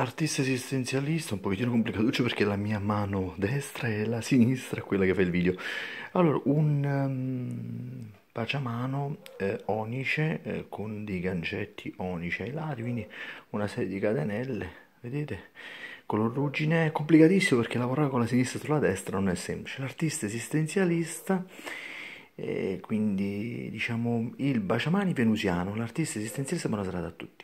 un artista esistenzialista un pochettino complicatuccio perché la mia mano destra e la sinistra è quella che fa il video. Allora, un um, paciamano eh, onice eh, con dei gancetti onici ai lati, quindi una serie di catenelle, vedete? Color ruggine è complicatissimo perché lavorare con la sinistra sulla destra non è semplice. L'artista esistenzialista e eh, quindi diciamo il baciamani venusiano, l'artista esistenzialista, buona serata a tutti.